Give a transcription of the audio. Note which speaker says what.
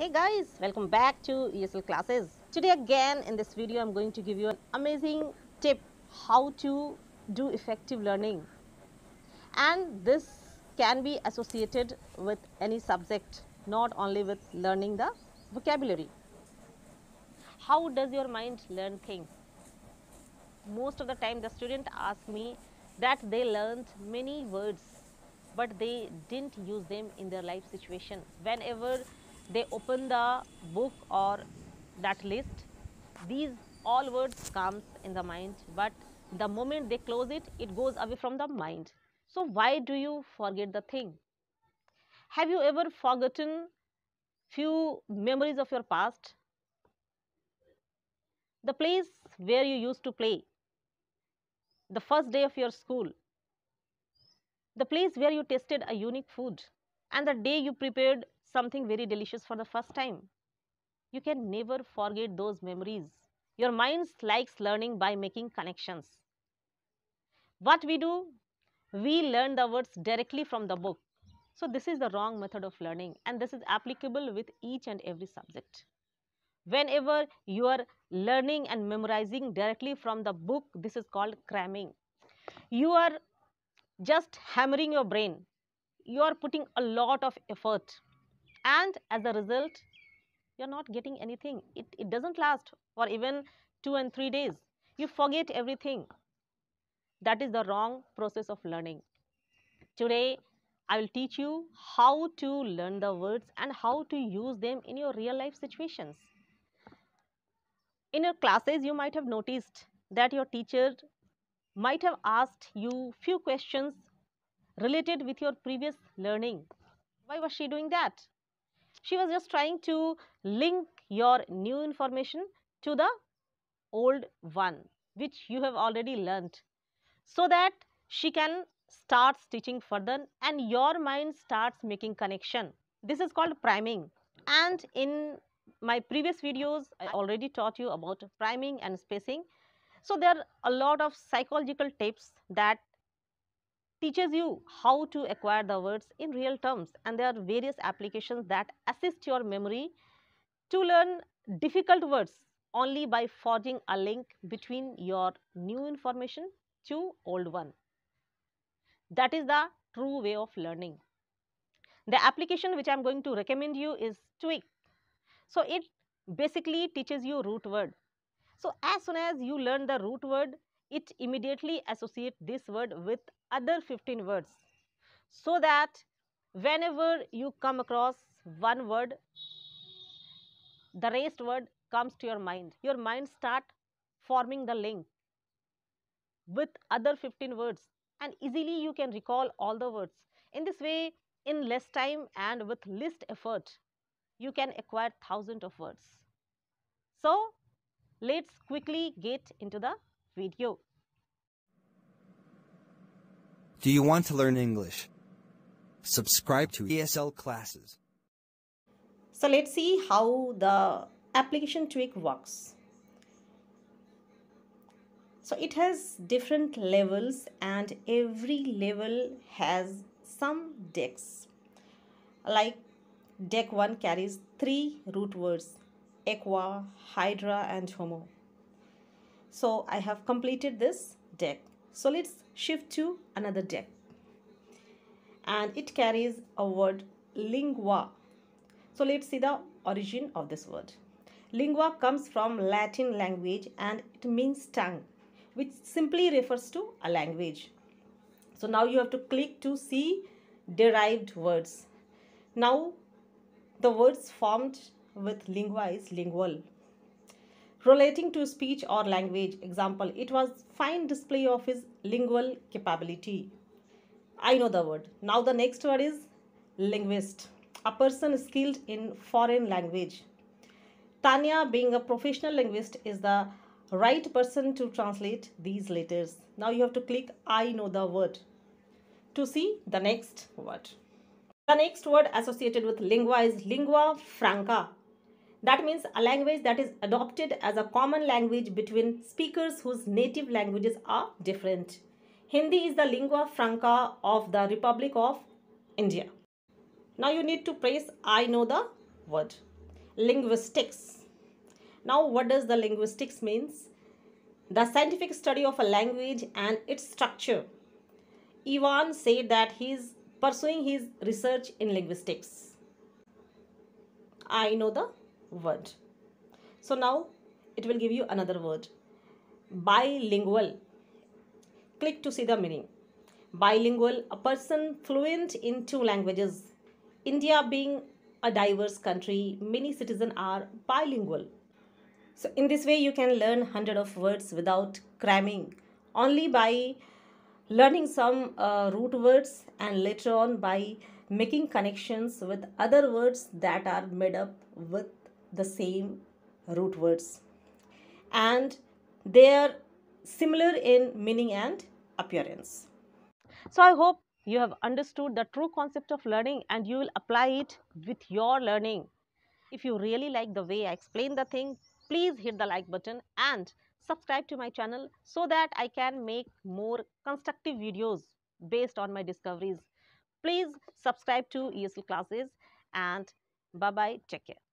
Speaker 1: Hey guys, welcome back to ESL classes. Today again in this video, I'm going to give you an amazing tip how to do effective learning. And this can be associated with any subject, not only with learning the vocabulary. How does your mind learn things? Most of the time the student ask me that they learned many words but they didn't use them in their life situation. Whenever they open the book or that list, these all words comes in the mind, but the moment they close it, it goes away from the mind. So why do you forget the thing? Have you ever forgotten few memories of your past? The place where you used to play, the first day of your school, the place where you tasted a unique food, and the day you prepared something very delicious for the first time, you can never forget those memories. Your mind likes learning by making connections. What we do? We learn the words directly from the book. So this is the wrong method of learning and this is applicable with each and every subject. Whenever you are learning and memorizing directly from the book, this is called cramming. You are just hammering your brain. You are putting a lot of effort and as a result you are not getting anything it, it doesn't last for even two and three days you forget everything that is the wrong process of learning today i will teach you how to learn the words and how to use them in your real life situations in your classes you might have noticed that your teacher might have asked you few questions related with your previous learning why was she doing that she was just trying to link your new information to the old one which you have already learnt so that she can start stitching further and your mind starts making connection. This is called priming and in my previous videos I already taught you about priming and spacing. So there are a lot of psychological tips that teaches you how to acquire the words in real terms and there are various applications that assist your memory to learn difficult words only by forging a link between your new information to old one. That is the true way of learning. The application which I am going to recommend you is Twig. So, it basically teaches you root word. So, as soon as you learn the root word, it immediately associates this word with other 15 words so that whenever you come across one word the raised word comes to your mind your mind start forming the link with other 15 words and easily you can recall all the words in this way in less time and with least effort you can acquire thousands of words so let's quickly get into the video do you want to learn English? Subscribe to ESL classes. So let's see how the application tweak works. So it has different levels and every level has some decks. Like deck 1 carries three root words aqua, hydra and homo. So I have completed this deck. So let's shift to another deck. And it carries a word lingua. So let's see the origin of this word. Lingua comes from Latin language and it means tongue, which simply refers to a language. So now you have to click to see derived words. Now the words formed with lingua is lingual relating to speech or language. Example, it was fine display of his lingual capability. I know the word. Now the next word is linguist, a person skilled in foreign language. Tanya, being a professional linguist, is the right person to translate these letters. Now you have to click I know the word to see the next word. The next word associated with lingua is lingua franca, that means a language that is adopted as a common language between speakers whose native languages are different. Hindi is the lingua franca of the Republic of India. Now you need to place I know the word. Linguistics. Now what does the linguistics means? The scientific study of a language and its structure. Ivan said that he is pursuing his research in linguistics. I know the word. So now it will give you another word. Bilingual. Click to see the meaning. Bilingual, a person fluent in two languages. India being a diverse country, many citizens are bilingual. So in this way you can learn hundred of words without cramming. Only by learning some uh, root words and later on by making connections with other words that are made up with the same root words and they are similar in meaning and appearance. So I hope you have understood the true concept of learning and you will apply it with your learning. If you really like the way I explain the thing, please hit the like button and subscribe to my channel so that I can make more constructive videos based on my discoveries. Please subscribe to ESL classes and bye-bye. Take care.